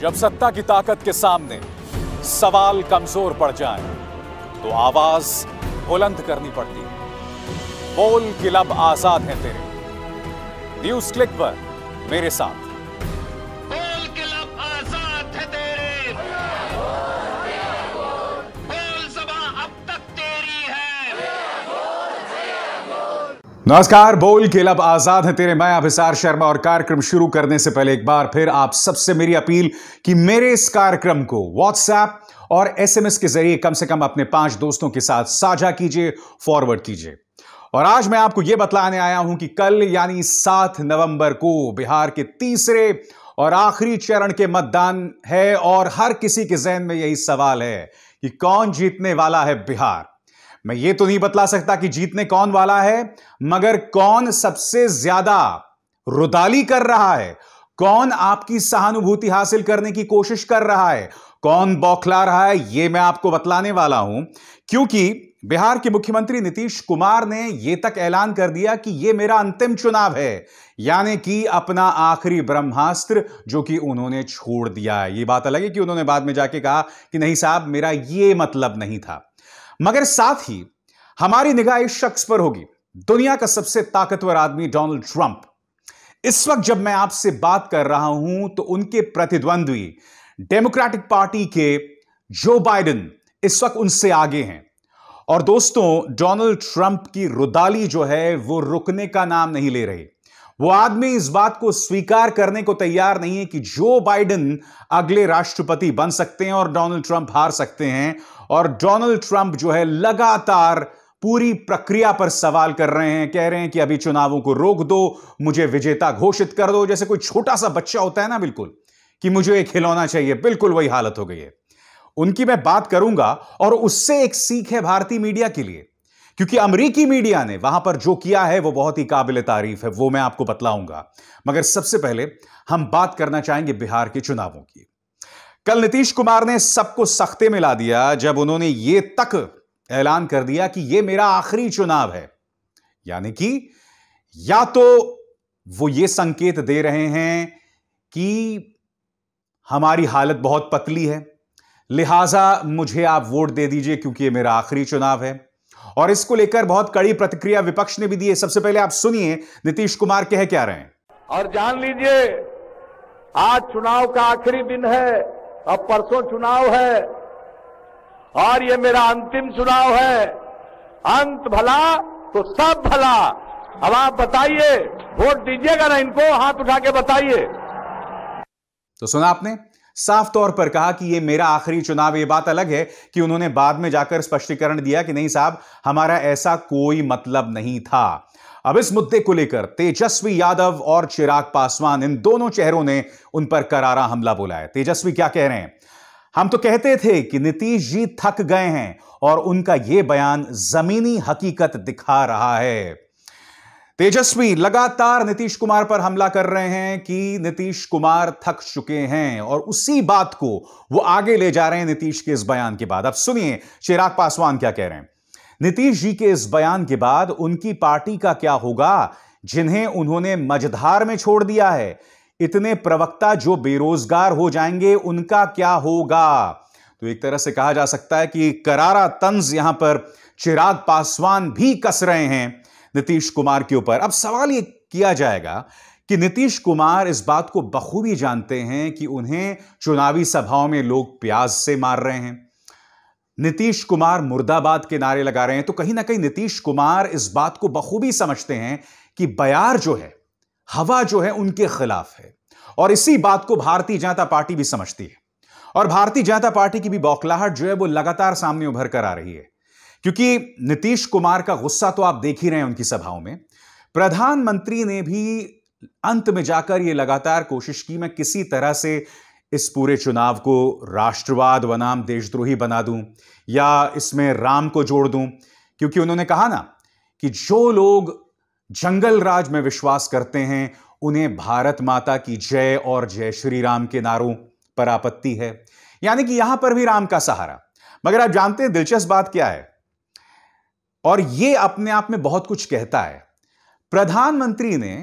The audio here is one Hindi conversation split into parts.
जब सत्ता की ताकत के सामने सवाल कमजोर पड़ जाए तो आवाज बुलंद करनी पड़ती है बोल किलब आजाद है तेरे न्यूज क्लिक पर मेरे साथ नमस्कार बोल के लब आजाद है तेरे मैं अभिसार शर्मा और कार्यक्रम शुरू करने से पहले एक बार फिर आप सबसे मेरी अपील कि मेरे इस कार्यक्रम को व्हाट्सएप और एसएमएस के जरिए कम से कम अपने पांच दोस्तों के साथ साझा कीजिए फॉरवर्ड कीजिए और आज मैं आपको यह बतलाने आया हूं कि कल यानी सात नवंबर को बिहार के तीसरे और आखिरी चरण के मतदान है और हर किसी के जहन में यही सवाल है कि कौन जीतने वाला है बिहार मैं ये तो नहीं बतला सकता कि जीतने कौन वाला है मगर कौन सबसे ज्यादा रुदाली कर रहा है कौन आपकी सहानुभूति हासिल करने की कोशिश कर रहा है कौन बौखला रहा है यह मैं आपको बतलाने वाला हूं क्योंकि बिहार के मुख्यमंत्री नीतीश कुमार ने यह तक ऐलान कर दिया कि यह मेरा अंतिम चुनाव है यानी कि अपना आखिरी ब्रह्मास्त्र जो कि उन्होंने छोड़ दिया है ये बात अलग है कि उन्होंने बाद में जाके कहा कि नहीं साहब मेरा ये मतलब नहीं था मगर साथ ही हमारी निगाह इस शख्स पर होगी दुनिया का सबसे ताकतवर आदमी डोनाल्ड ट्रंप इस वक्त जब मैं आपसे बात कर रहा हूं तो उनके प्रतिद्वंद्वी डेमोक्रेटिक पार्टी के जो बाइडन इस वक्त उनसे आगे हैं और दोस्तों डोनाल्ड ट्रंप की रुदाली जो है वो रुकने का नाम नहीं ले रही वो आदमी इस बात को स्वीकार करने को तैयार नहीं है कि जो बाइडन अगले राष्ट्रपति बन सकते हैं और डोनाल्ड ट्रंप हार सकते हैं और डोनाल्ड ट्रंप जो है लगातार पूरी प्रक्रिया पर सवाल कर रहे हैं कह रहे हैं कि अभी चुनावों को रोक दो मुझे विजेता घोषित कर दो जैसे कोई छोटा सा बच्चा होता है ना बिल्कुल कि मुझे एक खिलौना चाहिए बिल्कुल वही हालत हो गई है उनकी मैं बात करूंगा और उससे एक सीख है भारतीय मीडिया के लिए क्योंकि अमरीकी मीडिया ने वहां पर जो किया है वो बहुत ही काबिल तारीफ है वो मैं आपको बतलाऊंगा मगर सबसे पहले हम बात करना चाहेंगे बिहार के चुनावों की कल नीतीश कुमार ने सबको सख्ते में ला दिया जब उन्होंने यह तक ऐलान कर दिया कि यह मेरा आखिरी चुनाव है यानी कि या तो वो ये संकेत दे रहे हैं कि हमारी हालत बहुत पतली है लिहाजा मुझे आप वोट दे दीजिए क्योंकि ये मेरा आखिरी चुनाव है और इसको लेकर बहुत कड़ी प्रतिक्रिया विपक्ष ने भी दी है सबसे पहले आप सुनिए नीतीश कुमार कह क्या रहे हैं और जान लीजिए आज चुनाव का आखिरी दिन है अब परसों चुनाव है और ये मेरा अंतिम चुनाव है अंत भला तो सब भला अब आप बताइए वोट दीजिएगा ना इनको हाथ उठा के बताइए तो सुना आपने साफ तौर पर कहा कि ये मेरा आखिरी चुनाव ये बात अलग है कि उन्होंने बाद में जाकर स्पष्टीकरण दिया कि नहीं साहब हमारा ऐसा कोई मतलब नहीं था अब इस मुद्दे को लेकर तेजस्वी यादव और चिराग पासवान इन दोनों चेहरों ने उन पर करारा हमला बोला है तेजस्वी क्या कह रहे हैं हम तो कहते थे कि नीतीश जी थक गए हैं और उनका यह बयान जमीनी हकीकत दिखा रहा है तेजस्वी लगातार नीतीश कुमार पर हमला कर रहे हैं कि नीतीश कुमार थक चुके हैं और उसी बात को वो आगे ले जा रहे हैं नीतीश के इस बयान के बाद अब सुनिए चिराग पासवान क्या कह रहे हैं नीतीश जी के इस बयान के बाद उनकी पार्टी का क्या होगा जिन्हें उन्होंने मझधार में छोड़ दिया है इतने प्रवक्ता जो बेरोजगार हो जाएंगे उनका क्या होगा तो एक तरह से कहा जा सकता है कि करारा तंज यहां पर चिराग पासवान भी कस रहे हैं नीतीश कुमार के ऊपर अब सवाल ये किया जाएगा कि नीतीश कुमार इस बात को बखूबी जानते हैं कि उन्हें चुनावी सभाओं में लोग प्याज से मार रहे हैं नीतीश कुमार मुर्दाबाद के नारे लगा रहे हैं तो कहीं ना कहीं नीतीश कुमार इस बात को बखूबी समझते हैं कि बयार जो है हवा जो है उनके खिलाफ है और इसी बात को भारतीय जनता पार्टी भी समझती है और भारतीय जनता पार्टी की भी बौखलाहट जो है वो लगातार सामने उभर कर आ रही है क्योंकि नीतीश कुमार का गुस्सा तो आप देख ही रहे हैं उनकी सभाओं में प्रधानमंत्री ने भी अंत में जाकर यह लगातार कोशिश की मैं किसी तरह से इस पूरे चुनाव को राष्ट्रवाद बनाम देशद्रोही बना दूं या इसमें राम को जोड़ दूं क्योंकि उन्होंने कहा ना कि जो लोग जंगल राज में विश्वास करते हैं उन्हें भारत माता की जय और जय श्री राम के नारों पर आपत्ति है यानी कि यहां पर भी राम का सहारा मगर आप जानते हैं दिलचस्प बात क्या है और यह अपने आप में बहुत कुछ कहता है प्रधानमंत्री ने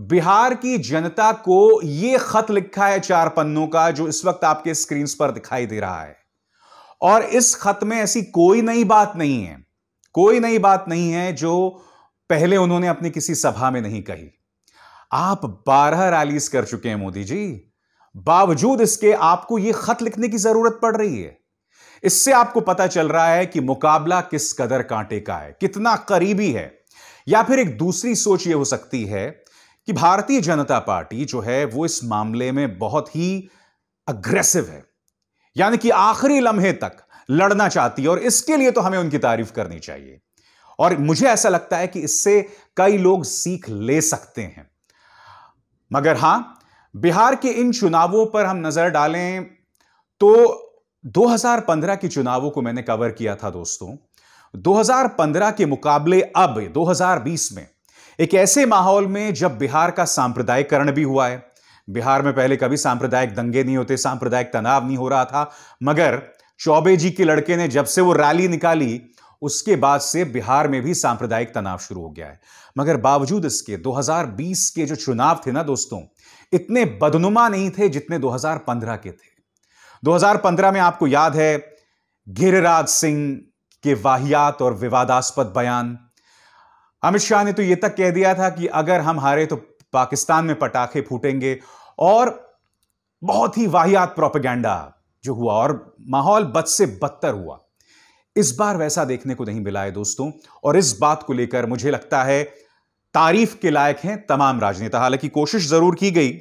बिहार की जनता को यह खत लिखा है चार पन्नों का जो इस वक्त आपके स्क्रीन पर दिखाई दे रहा है और इस खत में ऐसी कोई नई बात नहीं है कोई नई बात नहीं है जो पहले उन्होंने अपनी किसी सभा में नहीं कही आप बारह रैलीस कर चुके हैं मोदी जी बावजूद इसके आपको यह खत लिखने की जरूरत पड़ रही है इससे आपको पता चल रहा है कि मुकाबला किस कदर कांटे का है कितना करीबी है या फिर एक दूसरी सोच यह हो सकती है कि भारतीय जनता पार्टी जो है वो इस मामले में बहुत ही अग्रेसिव है यानी कि आखिरी लम्हे तक लड़ना चाहती है और इसके लिए तो हमें उनकी तारीफ करनी चाहिए और मुझे ऐसा लगता है कि इससे कई लोग सीख ले सकते हैं मगर हां बिहार के इन चुनावों पर हम नजर डालें तो 2015 के चुनावों को मैंने कवर किया था दोस्तों 2015 के मुकाबले अब 2020 में एक ऐसे माहौल में जब बिहार का सांप्रदायिकरण भी हुआ है बिहार में पहले कभी सांप्रदायिक दंगे नहीं होते सांप्रदायिक तनाव नहीं हो रहा था मगर चौबे जी के लड़के ने जब से वो रैली निकाली उसके बाद से बिहार में भी सांप्रदायिक तनाव शुरू हो गया है मगर बावजूद इसके 2020 के जो चुनाव थे ना दोस्तों इतने बदनुमा नहीं थे जितने 2015 के थे 2015 में आपको याद है गिरिराज सिंह के वाहियात और विवादास्पद बयान अमित शाह ने तो यह तक कह दिया था कि अगर हम हारे तो पाकिस्तान में पटाखे फूटेंगे और बहुत ही वाहियात प्रोपेगेंडा जो हुआ और माहौल बद से बदतर हुआ इस बार वैसा देखने को नहीं मिला है दोस्तों और इस बात को लेकर मुझे लगता है तारीफ के लायक हैं तमाम राजनेता हालांकि कोशिश जरूर की गई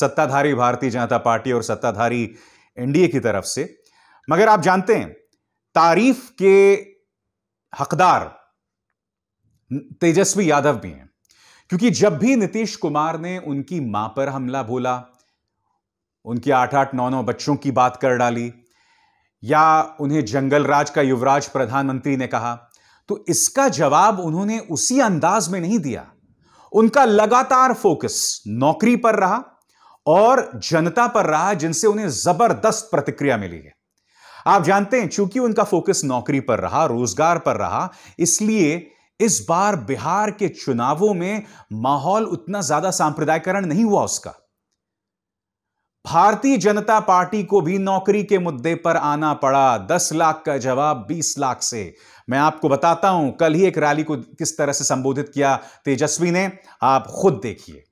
सत्ताधारी भारतीय जनता पार्टी और सत्ताधारी एनडीए की तरफ से मगर आप जानते हैं तारीफ के हकदार तेजस्वी यादव भी हैं क्योंकि जब भी नीतीश कुमार ने उनकी मां पर हमला बोला उनकी आठ आठ नौ नौ बच्चों की बात कर डाली या उन्हें जंगल राज का युवराज प्रधानमंत्री ने कहा तो इसका जवाब उन्होंने उसी अंदाज में नहीं दिया उनका लगातार फोकस नौकरी पर रहा और जनता पर रहा जिनसे उन्हें जबरदस्त प्रतिक्रिया मिली है आप जानते हैं चूंकि उनका फोकस नौकरी पर रहा रोजगार पर रहा इसलिए इस बार बिहार के चुनावों में माहौल उतना ज्यादा सांप्रदायकरण नहीं हुआ उसका भारतीय जनता पार्टी को भी नौकरी के मुद्दे पर आना पड़ा दस लाख का जवाब बीस लाख से मैं आपको बताता हूं कल ही एक रैली को किस तरह से संबोधित किया तेजस्वी ने आप खुद देखिए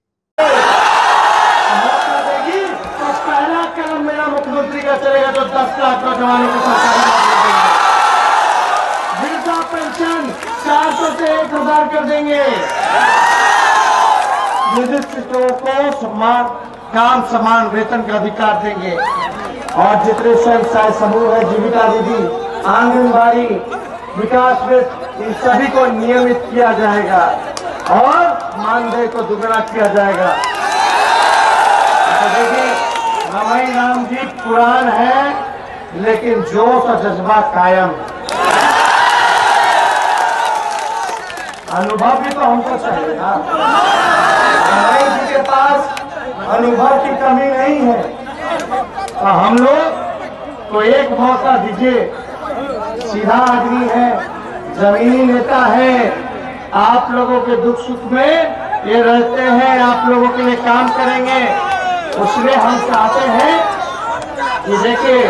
तो पहला कदम मेरा मुख्यमंत्री का चलेगा तो दस लाख का जवानों की सरकार चार सौ से एक हजार कर देंगे नियोजितों को सम्मान काम समान वेतन का अधिकार देंगे और जितने स्वयं सहायक समूह है जीविका दीदी आंगनबाड़ी विकास में इन सभी को नियमित किया जाएगा और मानदेय को दुगना किया जाएगा तो देखिए राम जी पुरान है लेकिन जोश और जज्बा कायम है अनुभव भी तो हमको चाहिए जी के पास अनुभव की कमी नहीं है तो हम लोग तो एक मौका दीजिए सीधा आदमी है जमीनी नेता है आप लोगों के दुख सुख में ये रहते हैं आप लोगों के लिए काम करेंगे उसमें हम चाहते हैं कि देखिए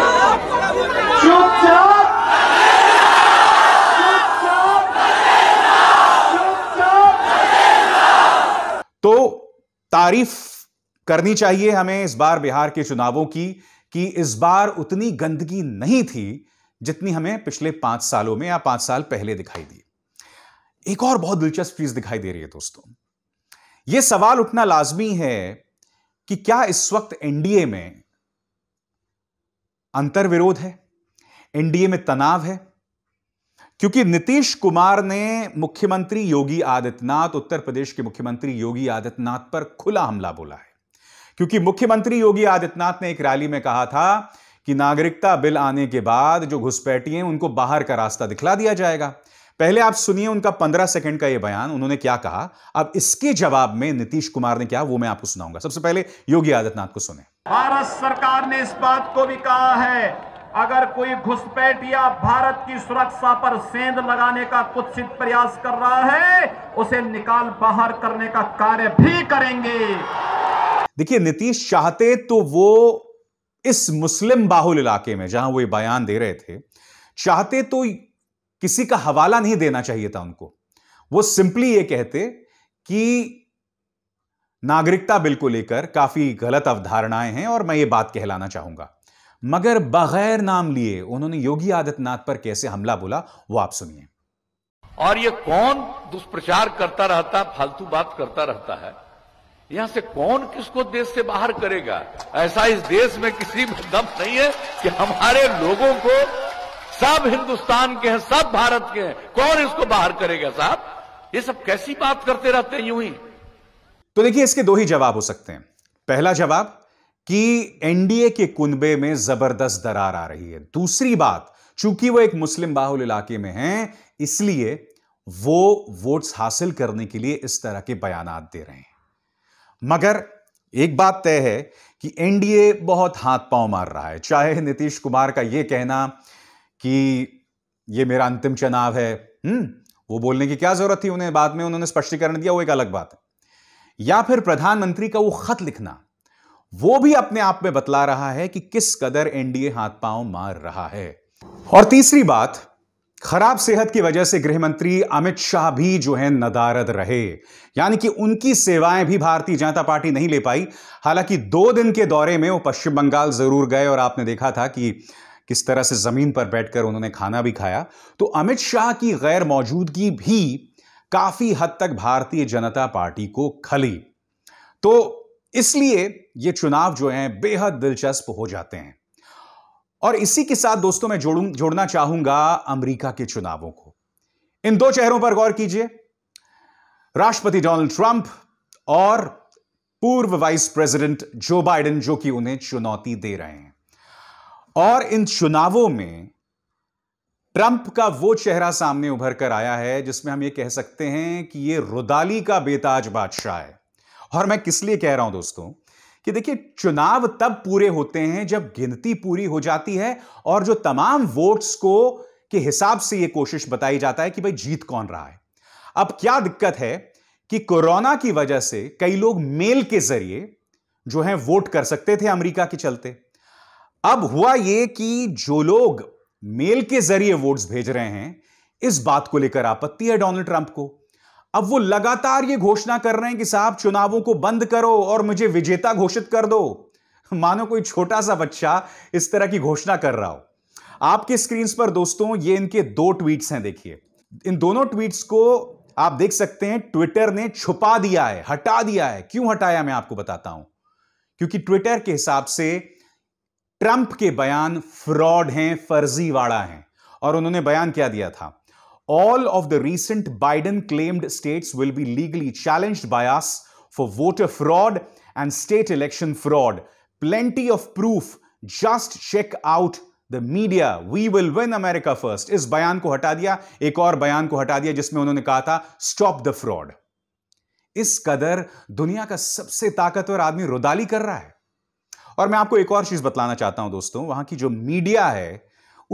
तारीफ करनी चाहिए हमें इस बार बिहार के चुनावों की कि इस बार उतनी गंदगी नहीं थी जितनी हमें पिछले पांच सालों में या पांच साल पहले दिखाई दी एक और बहुत दिलचस्प चीज दिखाई दे रही है दोस्तों यह सवाल उठना लाजमी है कि क्या इस वक्त एनडीए में विरोध है एनडीए में तनाव है क्योंकि नीतीश कुमार ने मुख्यमंत्री योगी आदित्यनाथ उत्तर प्रदेश के मुख्यमंत्री योगी आदित्यनाथ पर खुला हमला बोला है क्योंकि मुख्यमंत्री योगी आदित्यनाथ ने एक रैली में कहा था कि नागरिकता बिल आने के बाद जो घुसपैठी हैं उनको बाहर का रास्ता दिखला दिया जाएगा पहले आप सुनिए उनका पंद्रह सेकंड का यह बयान उन्होंने क्या कहा अब इसके जवाब में नीतीश कुमार ने क्या वो मैं आपको सुनाऊंगा सबसे पहले योगी आदित्यनाथ को सुने भारत सरकार ने इस बात को भी कहा है अगर कोई घुसपैठिया भारत की सुरक्षा पर सेंध लगाने का कुत्सित प्रयास कर रहा है उसे निकाल बाहर करने का कार्य भी करेंगे देखिए नीतीश चाहते तो वो इस मुस्लिम बाहुल इलाके में जहां वो ये बयान दे रहे थे चाहते तो किसी का हवाला नहीं देना चाहिए था उनको वो सिंपली ये कहते कि नागरिकता बिल को लेकर काफी गलत अवधारणाएं हैं और मैं ये बात कहलाना चाहूंगा मगर बगैर नाम लिए उन्होंने योगी आदित्यनाथ पर कैसे हमला बोला वो आप सुनिए और ये कौन दुष्प्रचार करता रहता फालतू बात करता रहता है यहां से कौन किसको देश से बाहर करेगा ऐसा इस देश में किसी में दम नहीं है कि हमारे लोगों को सब हिंदुस्तान के हैं सब भारत के हैं कौन इसको बाहर करेगा साहब ये सब कैसी बात करते रहते हैं यूं ही तो देखिए इसके दो ही जवाब हो सकते हैं पहला जवाब कि एनडीए के कुनबे में जबरदस्त दरार आ रही है दूसरी बात चूंकि वो एक मुस्लिम बाहुल इलाके में हैं इसलिए वो वोट्स हासिल करने के लिए इस तरह के बयान दे रहे हैं मगर एक बात तय है कि एनडीए बहुत हाथ पांव मार रहा है चाहे नीतीश कुमार का यह कहना कि यह मेरा अंतिम चुनाव है हम्म वो बोलने की क्या जरूरत थी उन्हें बाद में उन्होंने स्पष्टीकरण दिया वो एक अलग बात है या फिर प्रधानमंत्री का वो खत लिखना वो भी अपने आप में बतला रहा है कि किस कदर एनडीए हाथ पांव मार रहा है और तीसरी बात खराब सेहत की वजह से गृह मंत्री अमित शाह भी जो है नदारद रहे यानी कि उनकी सेवाएं भी भारतीय जनता पार्टी नहीं ले पाई हालांकि दो दिन के दौरे में वो पश्चिम बंगाल जरूर गए और आपने देखा था कि किस तरह से जमीन पर बैठकर उन्होंने खाना भी खाया तो अमित शाह की गैर मौजूदगी भी काफी हद तक भारतीय जनता पार्टी को खली तो इसलिए ये चुनाव जो हैं बेहद दिलचस्प हो जाते हैं और इसी के साथ दोस्तों मैं जोड़ू जोड़ना चाहूंगा अमेरिका के चुनावों को इन दो चेहरों पर गौर कीजिए राष्ट्रपति डोनाल्ड ट्रंप और पूर्व वाइस प्रेसिडेंट जो बाइडेन जो कि उन्हें चुनौती दे रहे हैं और इन चुनावों में ट्रंप का वो चेहरा सामने उभर कर आया है जिसमें हम ये कह सकते हैं कि ये रुदाली का बेताज बादशाह है और मैं किस लिए कह रहा हूं दोस्तों कि देखिए चुनाव तब पूरे होते हैं जब गिनती पूरी हो जाती है और जो तमाम वोट्स को के हिसाब से यह कोशिश बताई जाता है कि भाई जीत कौन रहा है अब क्या दिक्कत है कि कोरोना की वजह से कई लोग मेल के जरिए जो है वोट कर सकते थे अमेरिका के चलते अब हुआ यह कि जो लोग मेल के जरिए वोट्स भेज रहे हैं इस बात को लेकर आपत्ति है डोनाल्ड ट्रंप को अब वो लगातार ये घोषणा कर रहे हैं कि साहब चुनावों को बंद करो और मुझे विजेता घोषित कर दो मानो कोई छोटा सा बच्चा इस तरह की घोषणा कर रहा हो आपके स्क्रीन पर दोस्तों ये इनके दो ट्वीट्स हैं देखिए इन दोनों ट्वीट्स को आप देख सकते हैं ट्विटर ने छुपा दिया है हटा दिया है क्यों हटाया मैं आपको बताता हूं क्योंकि ट्विटर के हिसाब से ट्रंप के बयान फ्रॉड हैं फर्जीवाड़ा हैं और उन्होंने बयान क्या दिया था all of the recent Biden claimed states will be legally challenged by us for voter fraud and state election fraud. Plenty of proof. Just check out the media. We will win America first. Is bayan ko hata diya, ek aur bayan ko hata diya, jisme unhone kaha tha, stop the fraud. इस कदर दुनिया का सबसे ताकतवर आदमी रुदाली कर रहा है और मैं आपको एक और चीज बतलाना चाहता हूं दोस्तों वहां की जो मीडिया है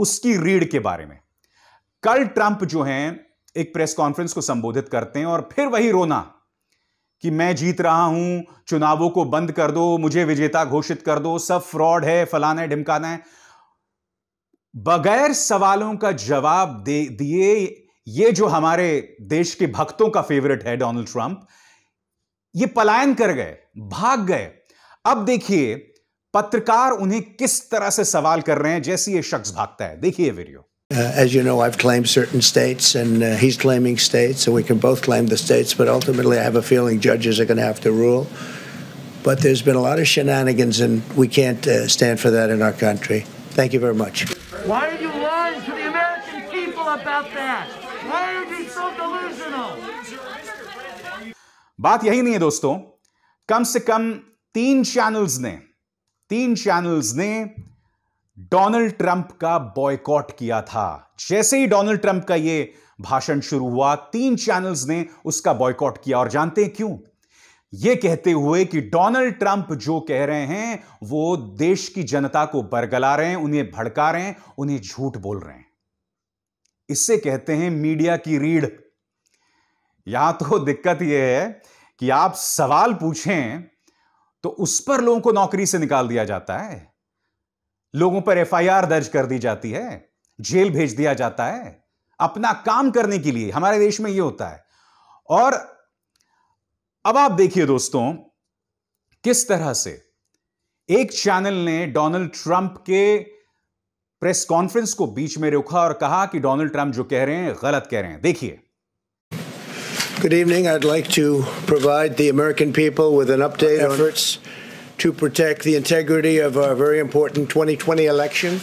उसकी रीढ़ के बारे में कल ट्रंप जो हैं एक प्रेस कॉन्फ्रेंस को संबोधित करते हैं और फिर वही रोना कि मैं जीत रहा हूं चुनावों को बंद कर दो मुझे विजेता घोषित कर दो सब फ्रॉड है फलाना है ढिमकाना है बगैर सवालों का जवाब दे दिए ये जो हमारे देश के भक्तों का फेवरेट है डोनाल्ड ट्रंप ये पलायन कर गए भाग गए अब देखिए पत्रकार उन्हें किस तरह से सवाल कर रहे हैं जैसे ये शख्स भागता है देखिए video Uh, as you know, I've claimed certain states, and uh, he's claiming states, and we can both claim the states. But ultimately, I have a feeling judges are going to have to rule. But there's been a lot of shenanigans, and we can't uh, stand for that in our country. Thank you very much. Why are you lying to the American people about that? Why are you so delusional? बात यही नहीं है दोस्तों कम से कम तीन चैनल्स ने तीन चैनल्स ने डोनाल्ड ट्रंप का बॉयकॉट किया था जैसे ही डोनाल्ड ट्रंप का यह भाषण शुरू हुआ तीन चैनल्स ने उसका बॉयकॉट किया और जानते हैं क्यों यह कहते हुए कि डोनाल्ड ट्रंप जो कह रहे हैं वो देश की जनता को बरगला रहे हैं उन्हें भड़का रहे हैं उन्हें झूठ बोल रहे हैं इससे कहते हैं मीडिया की रीढ़ यहां तो दिक्कत यह है कि आप सवाल पूछें तो उस पर लोगों को नौकरी से निकाल दिया जाता है लोगों पर एफआईआर दर्ज कर दी जाती है जेल भेज दिया जाता है अपना काम करने के लिए हमारे देश में यह होता है और अब आप देखिए दोस्तों किस तरह से एक चैनल ने डोनाल्ड ट्रंप के प्रेस कॉन्फ्रेंस को बीच में रोका और कहा कि डोनाल्ड ट्रंप जो कह रहे हैं गलत कह रहे हैं देखिए good evening I like to provide the American people with to protect the integrity of our very important 2020 election.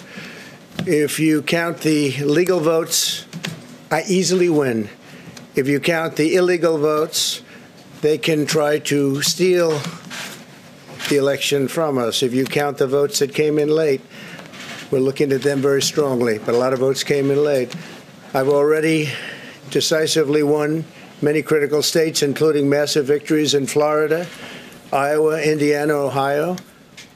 If you count the legal votes, I easily win. If you count the illegal votes, they can try to steal the election from us. If you count the votes that came in late, we're looking at them very strongly, but a lot of votes came in late. I've already decisively won many critical states, including massive victories in Florida, Iowa, Indiana, Ohio.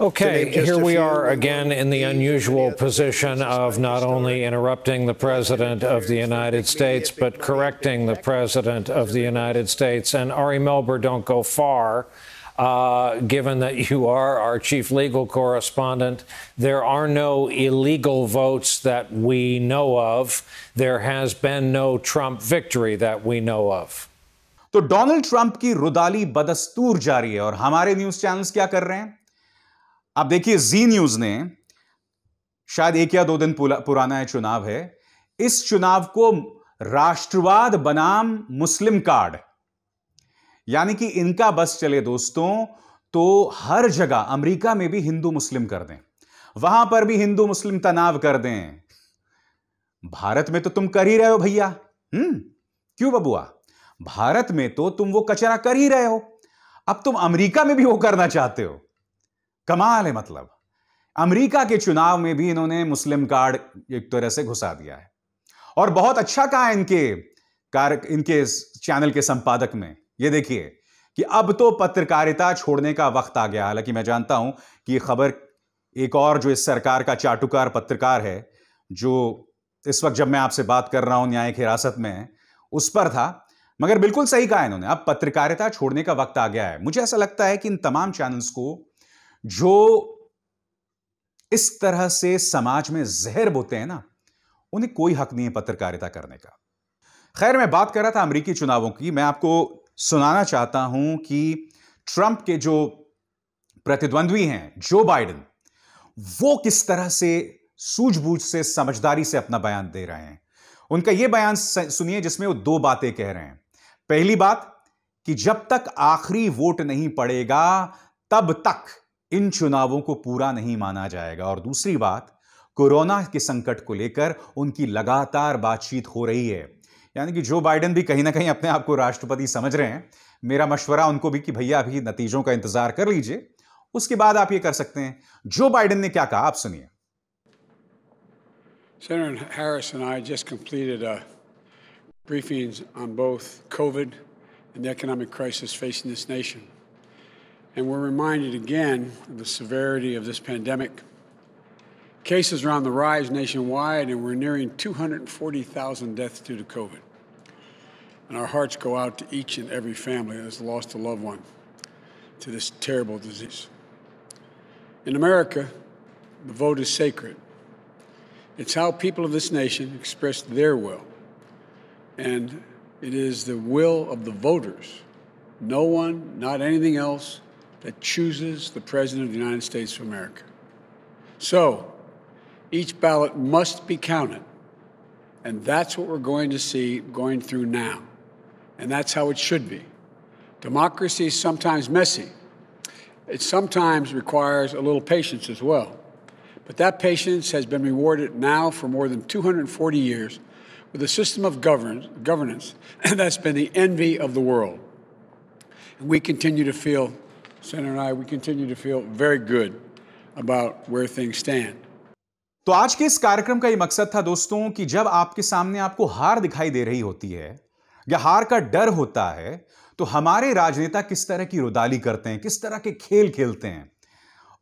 Okay, here we are again in the unusual position of not only interrupting the President of the United States, but correcting the President of the United States. And Ari Melber, don't go far. Uh, given that you are our chief legal correspondent, there are no illegal votes that we know of. There has been no Trump victory that we know of. तो डोनाल्ड ट्रंप की रुदाली बदस्तूर जारी है और हमारे न्यूज चैनल्स क्या कर रहे हैं आप देखिए जी न्यूज ने शायद एक या दो दिन पुराना है चुनाव है इस चुनाव को राष्ट्रवाद बनाम मुस्लिम कार्ड यानी कि इनका बस चले दोस्तों तो हर जगह अमेरिका में भी हिंदू मुस्लिम कर दें वहां पर भी हिंदू मुस्लिम तनाव कर दें भारत में तो तुम कर ही रहे हो भैया हम्म, क्यों बबुआ भारत में तो तुम वो कचरा कर ही रहे हो अब तुम अमेरिका में भी वो करना चाहते हो कमाल है मतलब अमेरिका के चुनाव में भी इन्होंने मुस्लिम कार्ड एक तरह से घुसा दिया है और बहुत अच्छा कहा इनके कार इनके चैनल के संपादक में ये देखिए कि अब तो पत्रकारिता छोड़ने का वक्त आ गया हालांकि मैं जानता हूं कि खबर एक और जो इस सरकार का चाटुकार पत्रकार है जो इस वक्त जब मैं आपसे बात कर रहा हूं न्यायिक हिरासत में उस पर था मगर बिल्कुल सही कहा इन्होंने अब पत्रकारिता छोड़ने का वक्त आ गया है मुझे ऐसा लगता है कि इन तमाम चैनल्स को जो इस तरह से समाज में जहर बोते हैं ना उन्हें कोई हक नहीं है पत्रकारिता करने का खैर मैं बात कर रहा था अमरीकी चुनावों की मैं आपको सुनाना चाहता हूं कि ट्रंप के जो प्रतिद्वंद्वी हैं जो बाइडन वो किस तरह से सूझबूझ से समझदारी से अपना बयान दे रहे हैं उनका यह बयान सुनिए जिसमें वो दो बातें कह रहे हैं पहली बात कि जब तक आखिरी वोट नहीं पड़ेगा तब तक इन चुनावों को पूरा नहीं माना जाएगा और दूसरी बात कोरोना के संकट को लेकर उनकी लगातार बातचीत हो रही है यानी कि जो बाइडेन भी कहीं ना कहीं अपने आप को राष्ट्रपति समझ रहे हैं मेरा मशवरा उनको भी कि भैया अभी नतीजों का इंतजार कर लीजिए उसके बाद आप ये कर सकते हैं जो बाइडेन ने क्या कहा आप सुनिए Senator Harris and I just completed a briefings on both COVID and the economic crisis facing this nation. And we're reminded again of the severity of this pandemic. Cases are on the rise nationwide, and we're nearing 240,000 deaths due to COVID. And our hearts go out to each and every family that has lost a loved one to this terrible disease. In America, the vote is sacred. It's how people of this nation express their will and it is the will of the voters, no one, not anything else, that chooses the President of the United States of America. So, each ballot must be counted. And that's what we're going to see going through now. And that's how it should be. Democracy is sometimes messy. It sometimes requires a little patience as well. But that patience has been rewarded now for more than 240 years with a system of governance, governance that's been the envy of the world. And we continue to feel, Senator and I, we continue to feel very good about where things stand. तो आज के इस कार्यक्रम का ये मकसद था दोस्तों कि जब आपके सामने आपको हार दिखाई दे रही होती है या हार का डर होता है तो हमारे राजनेता किस तरह की रुदाली करते हैं किस तरह के खेल खेलते हैं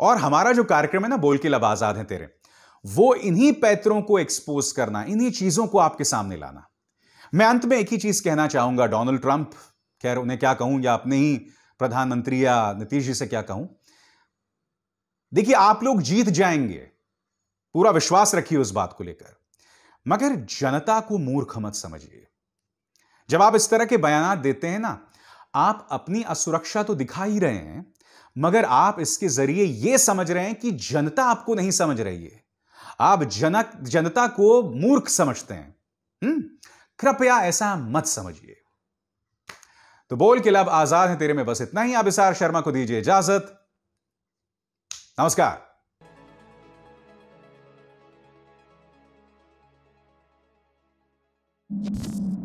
और हमारा जो कार्यक्रम है ना बोल के लब आजाद है तेरे वो इन्हीं पैतरों को एक्सपोज करना इन्हीं चीजों को आपके सामने लाना मैं अंत में एक ही चीज कहना चाहूंगा डोनाल्ड ट्रंप खैर उन्हें क्या कहूं या अपने ही प्रधानमंत्री या नीतीश जी से क्या कहूं देखिए आप लोग जीत जाएंगे पूरा विश्वास रखिए उस बात को लेकर मगर जनता को मूर्ख मत समझिए जब आप इस तरह के बयान देते हैं ना आप अपनी असुरक्षा तो दिखा ही रहे हैं मगर आप इसके जरिए यह समझ रहे हैं कि जनता आपको नहीं समझ रही है आप जनक जनता को मूर्ख समझते हैं हम्म? कृपया ऐसा मत समझिए तो बोल के लब आजाद है तेरे में बस इतना ही आप इसार शर्मा को दीजिए इजाजत नमस्कार you